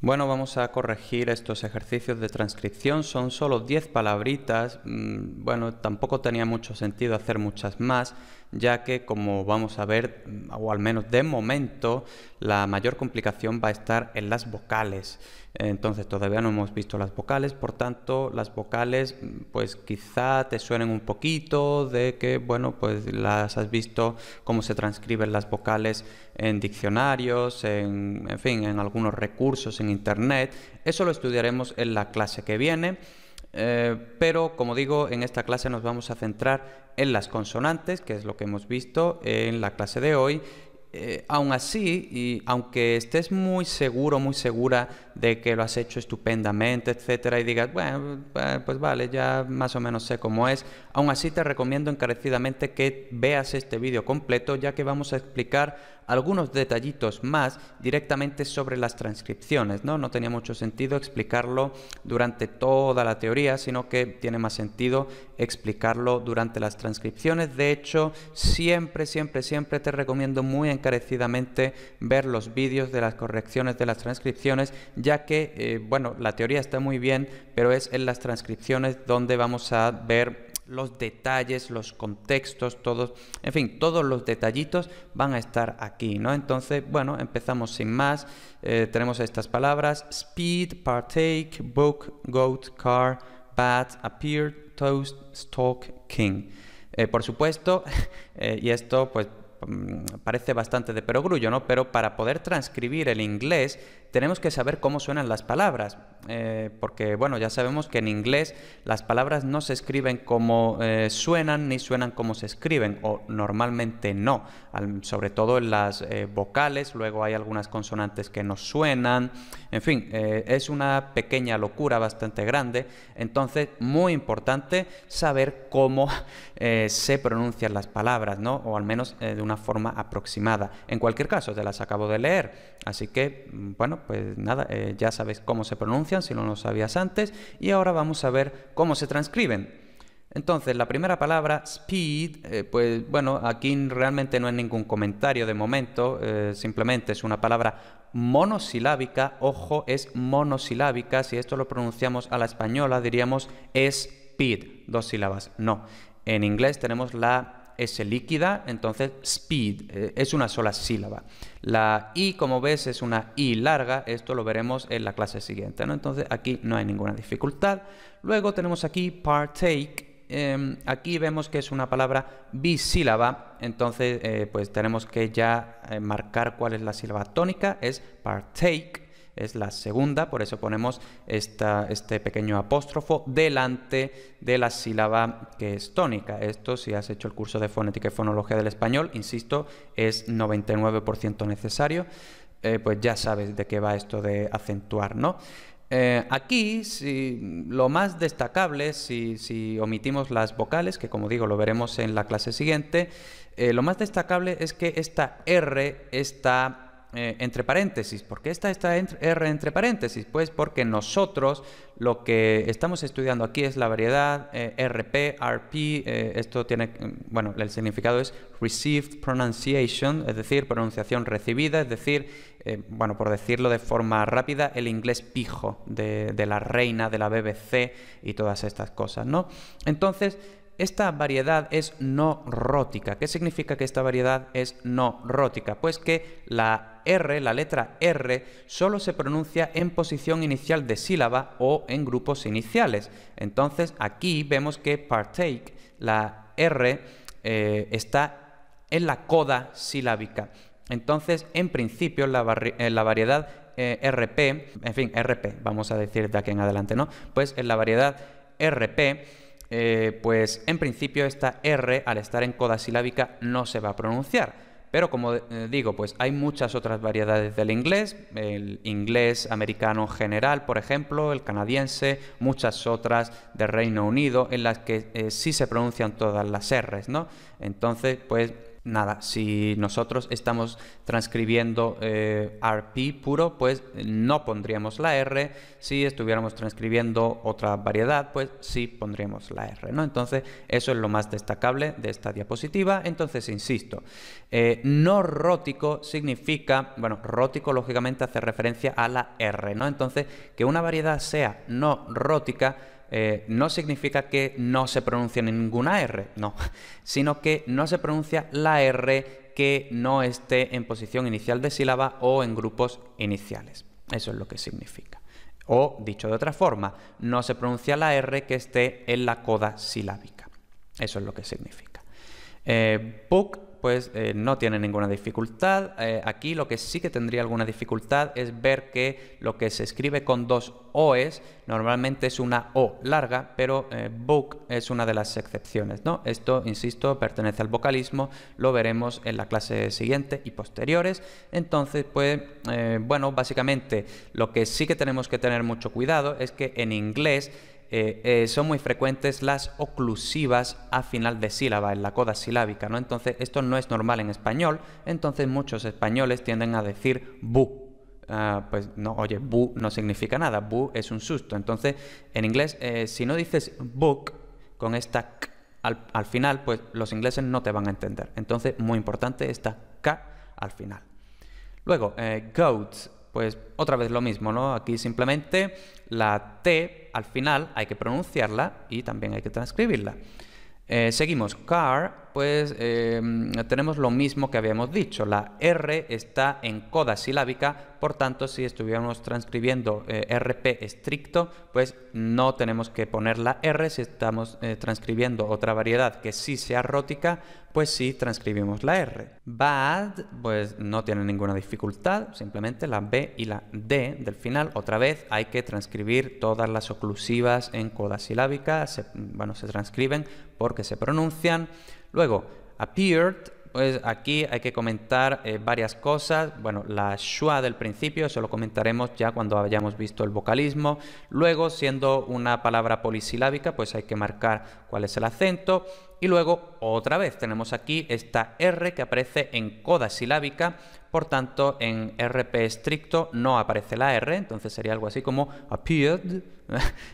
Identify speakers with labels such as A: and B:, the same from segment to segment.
A: Bueno, vamos a corregir estos ejercicios de transcripción. Son solo 10 palabritas. Mm, bueno, tampoco tenía mucho sentido hacer muchas más ya que como vamos a ver, o al menos de momento, la mayor complicación va a estar en las vocales. Entonces todavía no hemos visto las vocales, por tanto las vocales pues quizá te suenen un poquito de que bueno pues las has visto cómo se transcriben las vocales en diccionarios, en, en fin, en algunos recursos en internet. Eso lo estudiaremos en la clase que viene. Eh, pero como digo, en esta clase nos vamos a centrar en las consonantes, que es lo que hemos visto en la clase de hoy. Eh, aún así, y aunque estés muy seguro, muy segura de que lo has hecho estupendamente, etcétera, y digas, bueno, eh, pues vale, ya más o menos sé cómo es, aún así te recomiendo encarecidamente que veas este vídeo completo, ya que vamos a explicar algunos detallitos más directamente sobre las transcripciones, ¿no? No tenía mucho sentido explicarlo durante toda la teoría, sino que tiene más sentido explicarlo durante las transcripciones. De hecho, siempre, siempre, siempre te recomiendo muy encarecidamente ver los vídeos de las correcciones de las transcripciones, ya que, eh, bueno, la teoría está muy bien, pero es en las transcripciones donde vamos a ver los detalles, los contextos, todos, en fin, todos los detallitos van a estar aquí, ¿no? Entonces, bueno, empezamos sin más. Eh, tenemos estas palabras: speed, partake, book, goat, car, bat, appear, toast, stalk, king. Eh, por supuesto, eh, y esto pues mm, parece bastante de perogrullo, ¿no? Pero para poder transcribir el inglés tenemos que saber cómo suenan las palabras, eh, porque bueno, ya sabemos que en inglés las palabras no se escriben como eh, suenan ni suenan como se escriben, o normalmente no, sobre todo en las eh, vocales, luego hay algunas consonantes que no suenan, en fin, es una pequeña locura bastante grande, entonces muy importante saber cómo se pronuncian las palabras, ¿no? O al menos de una forma aproximada. En cualquier caso, te las acabo de leer, así que mm, bueno, pues nada, eh, ya sabéis cómo se pronuncian si no lo sabías antes y ahora vamos a ver cómo se transcriben. Entonces, la primera palabra, speed, eh, pues bueno, aquí realmente no hay ningún comentario de momento, eh, simplemente es una palabra monosilábica, ojo, es monosilábica, si esto lo pronunciamos a la española diríamos speed, dos sílabas, no. En inglés tenemos la es líquida, entonces speed eh, es una sola sílaba. La I, como ves, es una I larga, esto lo veremos en la clase siguiente, ¿no? Entonces aquí no hay ninguna dificultad. Luego tenemos aquí partake, em, aquí vemos que es una palabra bisílaba, entonces eh, pues tenemos que ya eh, marcar cuál es la sílaba tónica, es partake es la segunda, por eso ponemos esta, este pequeño apóstrofo delante de la sílaba que es tónica. Esto, si has hecho el curso de fonética y fonología del español, insisto, es 99% necesario, eh, pues ya sabes de qué va esto de acentuar, ¿no? Eh, aquí si, lo más destacable, si, omitimos las vocales, que como digo lo veremos en la clase siguiente, eh, lo más destacable es que esta R está eh, entre paréntesis. ¿Por qué está esta R entre paréntesis? Pues porque nosotros lo que estamos estudiando aquí es la variedad eh, RP, RP, eh, esto tiene, mm, bueno, el significado es Received Pronunciation, es decir, pronunciación recibida, es decir, bueno, por decirlo de forma rápida, el inglés pijo de, de la reina, de la BBC y todas estas cosas, ¿no? Entonces, esta variedad es no rótica. ¿Qué significa que esta variedad es no rótica? Pues que la R, la letra R, solo se pronuncia en posición inicial de sílaba o en grupos iniciales. Entonces aquí vemos que partake, la R, eh, está en la coda silábica. Entonces, en principio, la, eh, la variedad eh, RP, en fin, RP, vamos a decir de aquí en adelante, ¿no? Pues en la variedad RP, eh, pues en principio esta R al estar en coda silábica no se va a pronunciar. Pero como eh, digo, pues hay muchas otras variedades del inglés, el inglés americano general, por ejemplo, el canadiense, muchas otras del Reino Unido, en las que eh, sí se pronuncian todas las R, ¿no? Entonces, pues nada, si nosotros estamos transcribiendo eh, RP puro, pues no pondríamos la R. Si estuviéramos transcribiendo otra variedad, pues sí pondríamos la R, ¿no? Entonces, eso es lo más destacable de esta diapositiva. Entonces, insisto, eh, no rótico significa, bueno, rótico lógicamente hace referencia a la R, ¿no? Entonces, que una variedad sea no rótica eh, no significa que no se pronuncie ninguna R, no, sino que no se pronuncia la R que no esté en posición inicial de sílaba o en grupos iniciales. Eso es lo que significa. O, dicho de otra forma, no se pronuncia la R que esté en la coda silábica. Eso es lo que significa. Eh, pues eh, no tiene ninguna dificultad. Eh, aquí lo que sí que tendría alguna dificultad es ver que lo que se escribe con dos oes, normalmente es una O larga, pero eh, book es una de las excepciones. ¿no? Esto, insisto, pertenece al vocalismo, lo veremos en la clase siguiente y posteriores. Entonces, pues, bueno, básicamente lo que sí que tenemos que tener mucho cuidado es que en inglés eh, eh, son muy frecuentes las oclusivas a final de sílaba, en la coda silábica, ¿no? Entonces, esto no es normal en español, entonces muchos españoles tienden a decir bu. Ah, pues no, oye, bu no significa nada, bu es un susto. Entonces, en inglés, eh, si no dices book con esta k al, final, pues los ingleses no te van a entender. Entonces, muy importante esta k al final. Luego, goats. Pues otra vez lo mismo, ¿no? Aquí simplemente la T al final hay que pronunciarla y también hay que transcribirla. Eh, seguimos, car pues em, tenemos lo mismo que habíamos dicho. La R está en coda silábica, por tanto, si estuviéramos transcribiendo eh, RP estricto, pues no tenemos que poner la R. Si estamos eh, transcribiendo otra variedad que sí sea rótica, pues sí transcribimos la R. Bad, pues no tiene ninguna dificultad, simplemente la B y la D del final. Otra vez hay que transcribir todas las oclusivas en coda silábica, bueno, se transcriben porque se pronuncian. Luego, appeared, pues aquí hay que comentar eh, varias cosas. Bueno, la schwa del principio, eso lo comentaremos ya cuando hayamos visto el vocalismo. Luego, siendo una palabra polisilábica, pues hay que marcar cuál es el acento. Y luego, otra vez, tenemos aquí esta R que aparece en coda silábica, por tanto, en RP estricto no aparece la R, entonces sería algo así como appeared.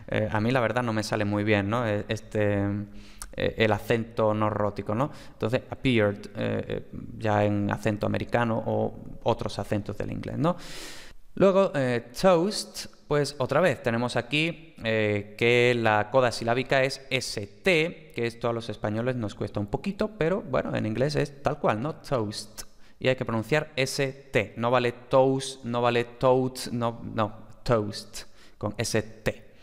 A: Eh, a mí la verdad no me sale muy bien ¿no? Eh, este, eh, el acento norrótico, ¿no? Entonces, appeared, eh, eh, ya en acento americano o otros acentos del inglés, ¿no? Luego, toast, pues otra vez tenemos aquí que la coda silábica es ST, que esto a los españoles nos cuesta un poquito, pero bueno, en inglés es tal cual, ¿no? Toast. Y hay que pronunciar ST, no vale toast, no vale toast, no, no, toast, con ST.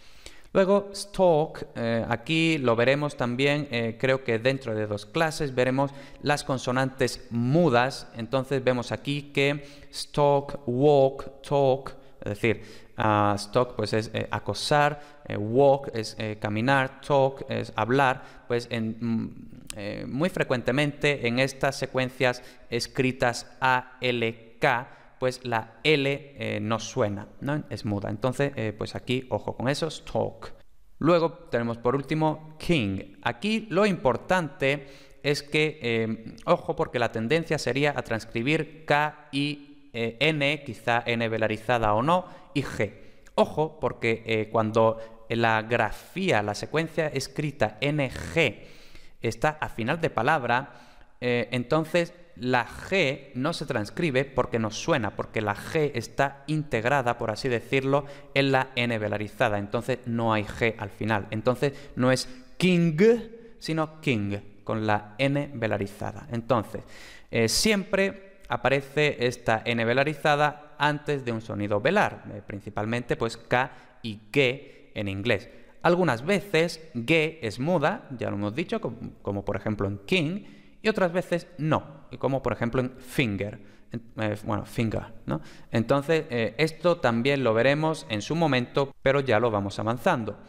A: Luego, STALK, eh, aquí lo veremos también, eh, creo que dentro de dos clases veremos las consonantes mudas. Entonces vemos aquí que stock, walk, talk, es decir, ah, STALK stock pues es eh, acosar, walk es caminar, talk es hablar, pues en, mm, muy frecuentemente en estas secuencias escritas a ALK, pues la L eh, no suena, ¿no? Es muda. Entonces, eh, pues aquí, ojo con eso, talk. Luego tenemos por último king. Aquí lo importante es que, eh, ojo, porque la tendencia sería a transcribir K, I, e, N, quizá N velarizada o no, y G. Ojo, porque cuando la grafía, la secuencia escrita NG está a final de palabra, entonces la G no se transcribe porque no suena, porque la G está integrada, por así decirlo, en la N velarizada. Entonces no hay G al final. Entonces no es King, sino King, con la N velarizada. Entonces, eh, siempre aparece esta N velarizada antes de un sonido velar, eh, principalmente pues K y G en inglés. Algunas veces G es muda, ya lo hemos dicho, como por ejemplo en King, y otras veces no, como por ejemplo en finger, eh, bueno, finger, ¿no? Entonces, eh, esto también lo veremos en su momento, pero ya lo vamos avanzando.